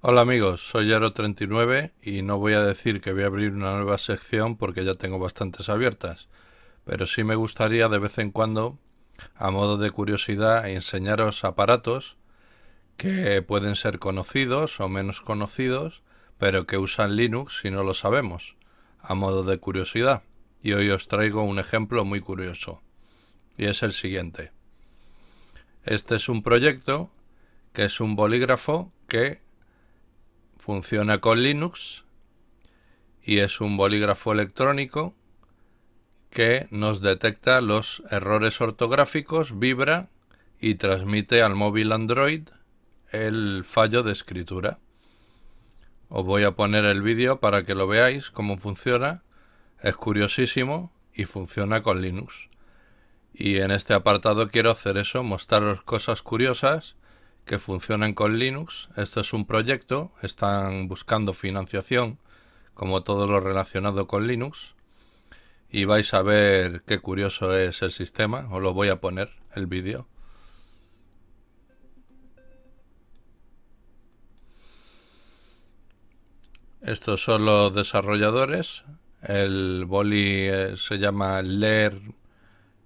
Hola amigos, soy Yaro39 y no voy a decir que voy a abrir una nueva sección porque ya tengo bastantes abiertas, pero sí me gustaría de vez en cuando, a modo de curiosidad, enseñaros aparatos que pueden ser conocidos o menos conocidos, pero que usan Linux si no lo sabemos, a modo de curiosidad. Y hoy os traigo un ejemplo muy curioso, y es el siguiente. Este es un proyecto que es un bolígrafo que Funciona con Linux y es un bolígrafo electrónico que nos detecta los errores ortográficos, vibra y transmite al móvil Android el fallo de escritura. Os voy a poner el vídeo para que lo veáis cómo funciona. Es curiosísimo y funciona con Linux. Y en este apartado quiero hacer eso, mostraros cosas curiosas que funcionan con Linux. Esto es un proyecto, están buscando financiación, como todo lo relacionado con Linux. Y vais a ver qué curioso es el sistema, os lo voy a poner el vídeo. Estos son los desarrolladores. El boli eh, se llama Leer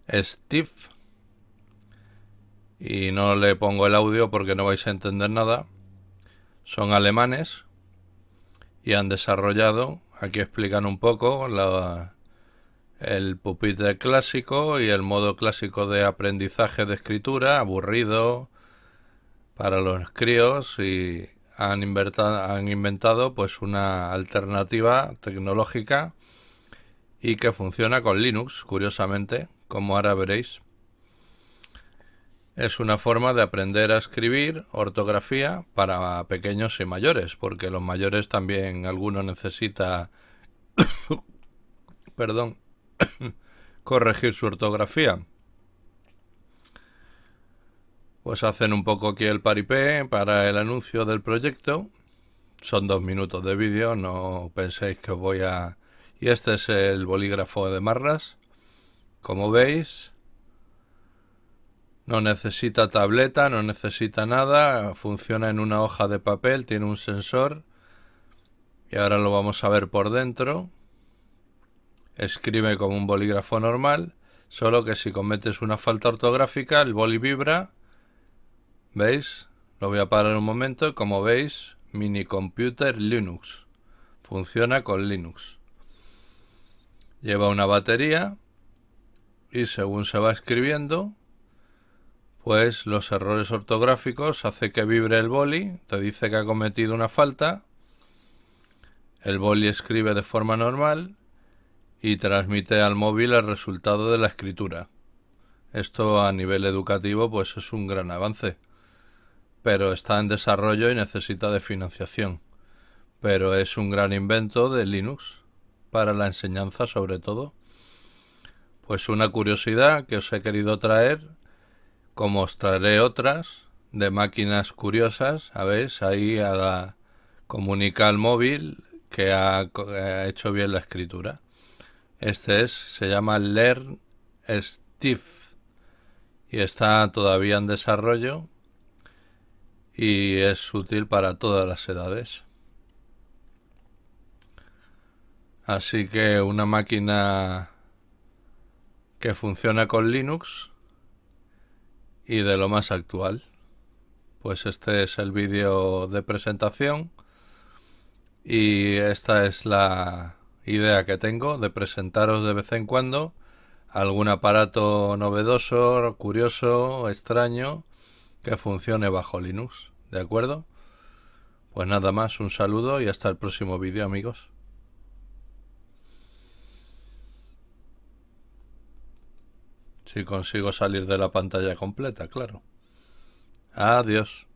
Steve y no le pongo el audio porque no vais a entender nada. Son alemanes y han desarrollado, aquí explican un poco el pupitre clásico y el modo clásico de aprendizaje de escritura, aburrido para los críos y han, han inventado pues una alternativa tecnológica y que funciona con Linux, curiosamente, como ahora veréis. Es una forma de aprender a escribir ortografía para pequeños y mayores, porque los mayores también alguno necesita perdón, corregir su ortografía. Pues hacen un poco aquí el paripé para el anuncio del proyecto. Son dos minutos de vídeo, no penséis que os voy a... Y este es el bolígrafo de Marras. Como veis, no necesita tableta, no necesita nada, funciona en una hoja de papel, tiene un sensor. Y ahora lo vamos a ver por dentro. Escribe como un bolígrafo normal, solo que si cometes una falta ortográfica, el boli vibra. ¿Veis? Lo voy a parar un momento como veis, mini computer Linux. Funciona con Linux. Lleva una batería y según se va escribiendo, pues los errores ortográficos hace que vibre el boli, te dice que ha cometido una falta, el boli escribe de forma normal y transmite al móvil el resultado de la escritura. Esto a nivel educativo pues es un gran avance, pero está en desarrollo y necesita de financiación. Pero es un gran invento de Linux para la enseñanza sobre todo. Pues una curiosidad que os he querido traer como traeré otras de máquinas curiosas, a ver, ahí a la comunica al móvil que ha, hecho bien la escritura. Este es, se llama Learn Steve y está todavía en desarrollo y es útil para todas las edades. Así que una máquina que funciona con Linux y de lo más actual. Pues este es el vídeo de presentación y esta es la idea que tengo de presentaros de vez en cuando algún aparato novedoso, curioso, extraño que funcione bajo Linux, ¿de acuerdo? Pues nada más, un saludo y hasta el próximo vídeo amigos. Si consigo salir de la pantalla completa, claro. Adiós.